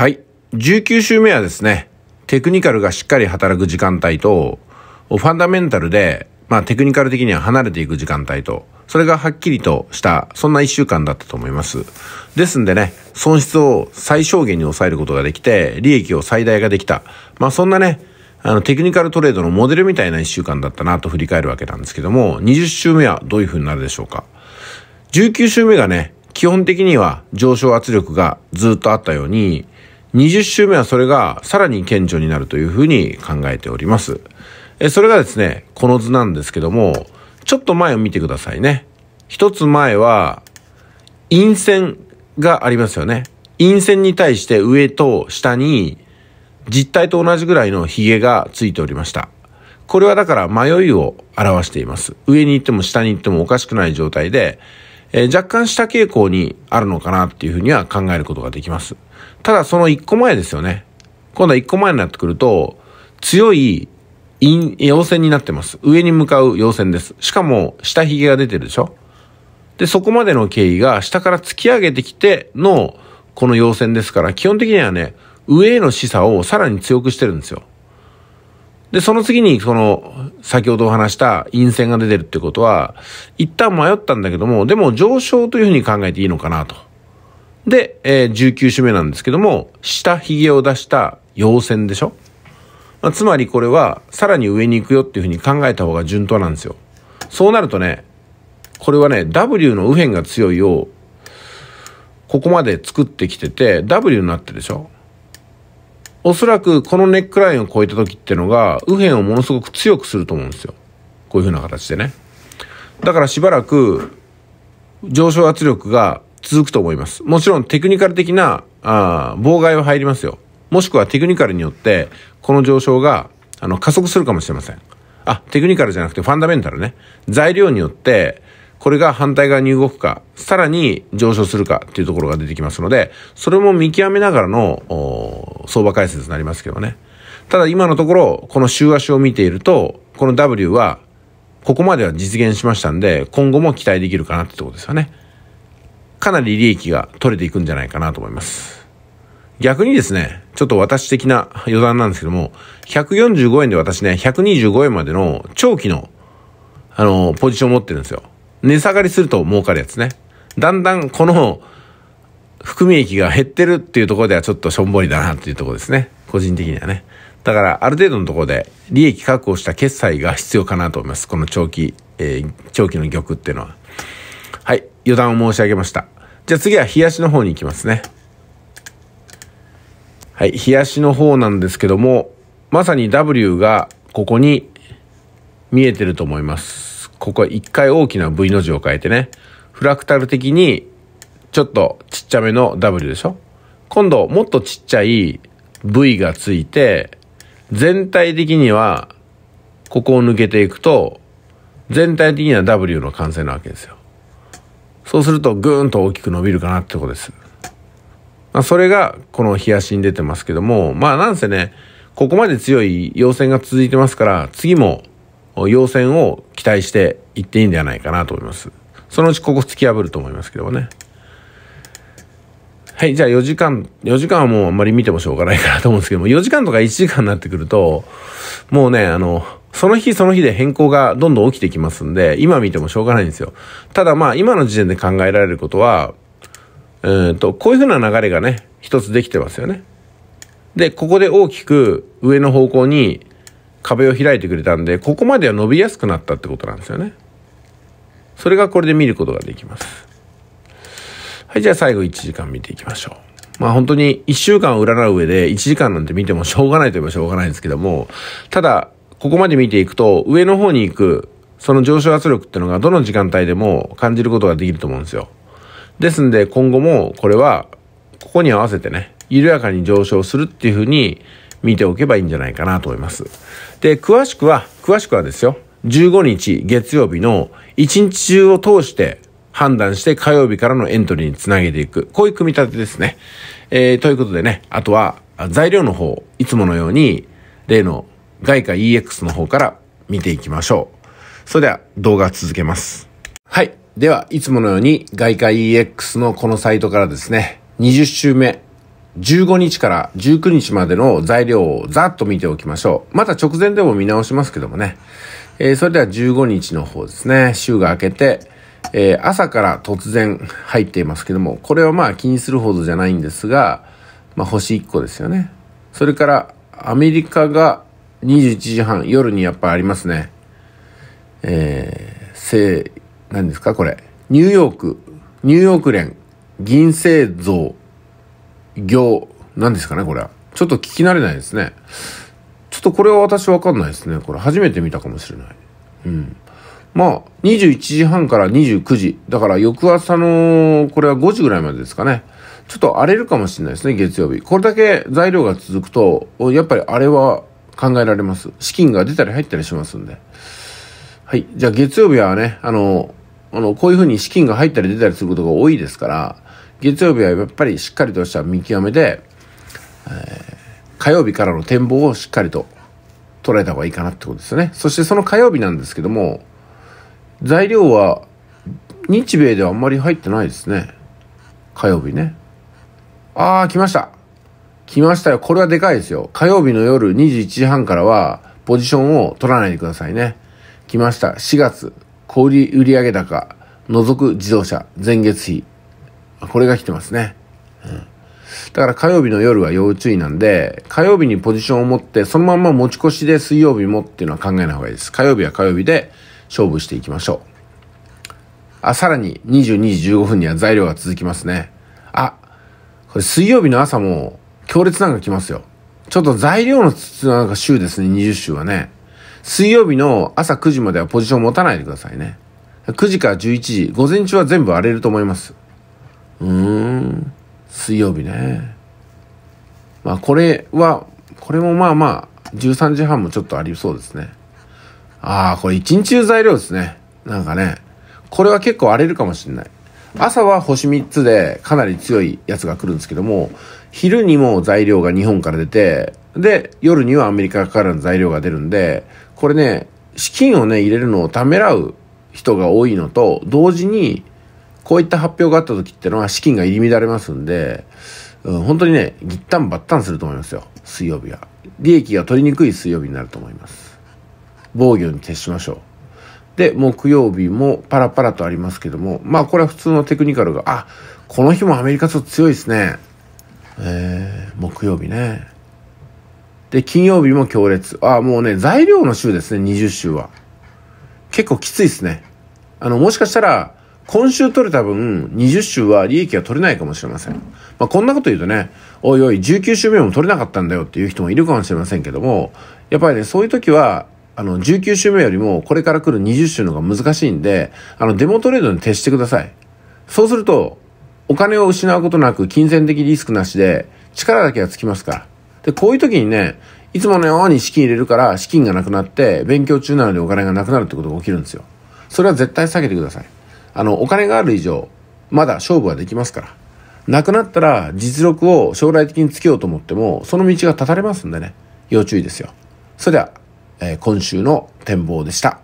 はい。19週目はですね、テクニカルがしっかり働く時間帯と、ファンダメンタルで、まあテクニカル的には離れていく時間帯と、それがはっきりとした、そんな一週間だったと思います。ですんでね、損失を最小限に抑えることができて、利益を最大ができた。まあそんなね、あの、テクニカルトレードのモデルみたいな1週間だったなと振り返るわけなんですけども、20週目はどういう風になるでしょうか。19週目がね、基本的には上昇圧力がずっとあったように、20週目はそれがさらに顕著になるというふうに考えております。えそれがですね、この図なんですけども、ちょっと前を見てくださいね。一つ前は、陰線がありますよね。陰線に対して上と下に実体と同じぐらいのヒゲがついておりました。これはだから迷いを表しています。上に行っても下に行ってもおかしくない状態で、えー、若干下傾向にあるのかなっていうふうには考えることができます。ただその一個前ですよね。今度は一個前になってくると、強い陰、陽線になってます。上に向かう陽線です。しかも、下髭が出てるでしょで、そこまでの経緯が下から突き上げてきての、この陽線ですから、基本的にはね、上への示唆をさらに強くしてるんですよ。で、その次に、その、先ほどお話した陰線が出てるってことは、一旦迷ったんだけども、でも上昇というふうに考えていいのかなと。で、えー、19種目なんですけども、下髭を出した陽線でしょ、まあ、つまりこれは、さらに上に行くよっていうふうに考えた方が順当なんですよ。そうなるとね、これはね、W の右辺が強いを、ここまで作ってきてて、W になってるでしょおそらくこのネックラインを超えた時ってのが、右辺をものすごく強くすると思うんですよ。こういうふうな形でね。だからしばらく、上昇圧力が続くと思います。もちろんテクニカル的なあ妨害は入りますよ。もしくはテクニカルによって、この上昇があの加速するかもしれません。あ、テクニカルじゃなくてファンダメンタルね。材料によって、これが反対側に動くか、さらに上昇するかっていうところが出てきますので、それも見極めながらの相場解説になりますけどね。ただ今のところ、この週足を見ていると、この W は、ここまでは実現しましたんで、今後も期待できるかなってとこですよね。かなり利益が取れていくんじゃないかなと思います。逆にですね、ちょっと私的な余談なんですけども、145円で私ね、125円までの長期の、あの、ポジションを持ってるんですよ。値下がりすると儲かるやつね。だんだんこの、含み益が減ってるっていうところではちょっとしょんぼりだなっていうところですね。個人的にはね。だから、ある程度のところで利益確保した決済が必要かなと思います。この長期、えー、長期の玉っていうのは。余談を申し上げました。じゃあ次は冷やしの方に行きますね。はい、冷やしの方なんですけども、まさに W がここに見えてると思います。ここは一回大きな V の字を変えてね、フラクタル的にちょっとちっちゃめの W でしょ今度もっとちっちゃい V がついて、全体的にはここを抜けていくと、全体的には W の完成なわけですよ。そうするとぐーんと大きく伸びるかなってことです。まあ、それがこの冷やしに出てますけども、まあなんせね、ここまで強い陽線が続いてますから、次も陽線を期待していっていいんではないかなと思います。そのうちここ突き破ると思いますけどもね。はい、じゃあ4時間、4時間はもうあんまり見てもしょうがないかなと思うんですけども、4時間とか1時間になってくると、もうね、あの、その日その日で変更がどんどん起きてきますんで、今見てもしょうがないんですよ。ただまあ、今の時点で考えられることは、うんと、こういうふうな流れがね、一つできてますよね。で、ここで大きく上の方向に壁を開いてくれたんで、ここまでは伸びやすくなったってことなんですよね。それがこれで見ることができます。はい、じゃあ最後1時間見ていきましょう。まあ本当に1週間を占う上で1時間なんて見てもしょうがないといえばしょうがないんですけども、ただここまで見ていくと、上の方に行く、その上昇圧力ってのがどの時間帯でも感じることができると思うんですよ。ですんで、今後もこれは、ここに合わせてね、緩やかに上昇するっていうふうに見ておけばいいんじゃないかなと思います。で、詳しくは、詳しくはですよ、15日月曜日の1日中を通して判断して火曜日からのエントリーにつなげていく。こういう組み立てですね。えー、ということでね、あとは材料の方、いつものように例の外貨 EX の方から見ていきましょう。それでは動画続けます。はい。では、いつものように外貨 EX のこのサイトからですね、20週目、15日から19日までの材料をざっと見ておきましょう。また直前でも見直しますけどもね。えー、それでは15日の方ですね、週が明けて、えー、朝から突然入っていますけども、これはまあ気にするほどじゃないんですが、まあ星1個ですよね。それからアメリカが21時半、夜にやっぱありますね。えー、せ、何ですかこれ。ニューヨーク、ニューヨーク連、銀製造、業、何ですかねこれは。ちょっと聞き慣れないですね。ちょっとこれは私わかんないですね。これ初めて見たかもしれない。うん。まあ、21時半から29時。だから翌朝の、これは5時ぐらいまでですかね。ちょっと荒れるかもしれないですね、月曜日。これだけ材料が続くと、やっぱりあれは考えられます。資金が出たり入ったりしますんで。はい。じゃあ月曜日はね、あの、あの、こういうふうに資金が入ったり出たりすることが多いですから、月曜日はやっぱりしっかりとした見極めで、えー、火曜日からの展望をしっかりと捉えた方がいいかなってことですね。そしてその火曜日なんですけども、材料は日米ではあんまり入ってないですね。火曜日ね。あー、来ました。来ましたよ。これはでかいですよ。火曜日の夜21時半からは、ポジションを取らないでくださいね。来ました。4月、小売売上高、除く自動車、前月比。これが来てますね。うん。だから火曜日の夜は要注意なんで、火曜日にポジションを持って、そのまま持ち越しで水曜日もっていうのは考えない方がいいです。火曜日は火曜日で勝負していきましょう。あ、さらに22時15分には材料が続きますね。あ、これ水曜日の朝も強烈なのが来ますよ。ちょっと材料のなんか週ですね、20週はね。水曜日の朝9時まではポジション持たないでくださいね。9時から11時、午前中は全部荒れると思います。うーん、水曜日ね。まあこれは、これもまあまあ、13時半もちょっとありそうですね。ああ、これ一日中材料ですね。なんかね、これは結構荒れるかもしれない。朝は星3つでかなり強いやつが来るんですけども、昼にも材料が日本から出て、で、夜にはアメリカからの材料が出るんで、これね、資金をね、入れるのをためらう人が多いのと、同時に、こういった発表があった時ってのは資金が入り乱れますんで、うん、本当にね、ぎったんばったんすると思いますよ。水曜日は。利益が取りにくい水曜日になると思います。防御に徹しましょう。で、木曜日もパラパラとありますけども、まあこれは普通のテクニカルが、あ、この日もアメリカと強いですね。えー、木曜日ね。で、金曜日も強烈。あ、もうね、材料の週ですね、20週は。結構きついですね。あの、もしかしたら、今週取れた分、20週は利益は取れないかもしれません。まあ、こんなこと言うとね、おいおい、19週目も取れなかったんだよっていう人もいるかもしれませんけども、やっぱりね、そういう時は、あの、19週目よりも、これから来る20週の方が難しいんで、あの、デモトレードに徹してください。そうすると、お金を失うことなく、金銭的リスクなしで、力だけはつきますから。で、こういう時にね、いつものように資金入れるから、資金がなくなって、勉強中なのでお金がなくなるってことが起きるんですよ。それは絶対避けてください。あの、お金がある以上、まだ勝負はできますから。なくなったら、実力を将来的につけようと思っても、その道が断たれますんでね、要注意ですよ。それでは、え今週の展望でした。